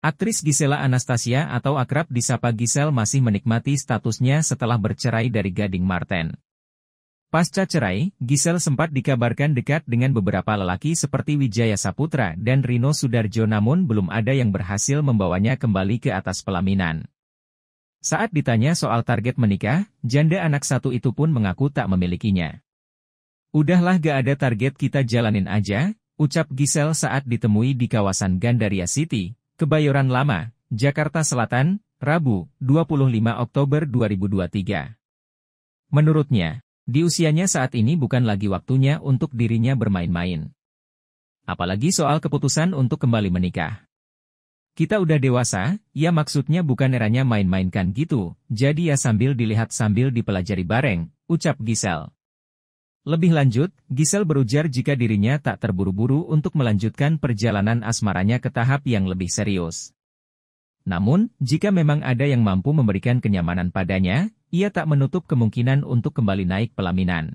Aktris Gisela Anastasia atau akrab disapa Gisel masih menikmati statusnya setelah bercerai dari Gading Marten. Pasca cerai, Gisel sempat dikabarkan dekat dengan beberapa lelaki seperti Wijaya Saputra dan Rino Sudarjo namun belum ada yang berhasil membawanya kembali ke atas pelaminan. Saat ditanya soal target menikah, janda anak satu itu pun mengaku tak memilikinya. Udahlah gak ada target kita jalanin aja, ucap Gisel saat ditemui di kawasan Gandaria City, Kebayoran Lama, Jakarta Selatan, Rabu, 25 Oktober 2023. Menurutnya, di usianya saat ini bukan lagi waktunya untuk dirinya bermain-main. Apalagi soal keputusan untuk kembali menikah. Kita udah dewasa, ya maksudnya bukan eranya main-mainkan gitu, jadi ya sambil dilihat sambil dipelajari bareng, ucap Giselle. Lebih lanjut, Giselle berujar jika dirinya tak terburu-buru untuk melanjutkan perjalanan asmaranya ke tahap yang lebih serius. Namun, jika memang ada yang mampu memberikan kenyamanan padanya, ia tak menutup kemungkinan untuk kembali naik pelaminan.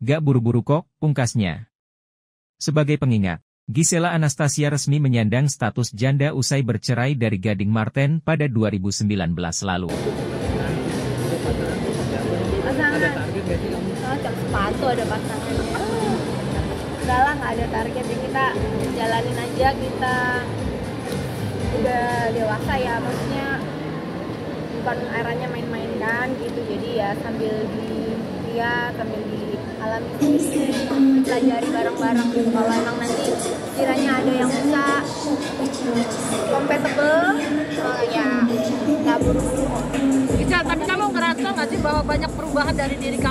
Gak buru-buru kok, pungkasnya. Sebagai pengingat, Gisela Anastasia resmi menyandang status janda usai bercerai dari Gading Marten pada 2019 lalu sepatu ada pasangannya enggak lah nggak ada target ya kita jalanin aja kita udah dewasa ya maksudnya bukan arahnya main-main kan gitu jadi ya sambil di dilihat sambil di alam dialami pelajari bareng-bareng gitu kalau emang nanti kiranya ada yang bisa compatible oh ya nggak buru-buru tapi kamu ngerasa nggak sih bahwa banyak perubahan dari diri kamu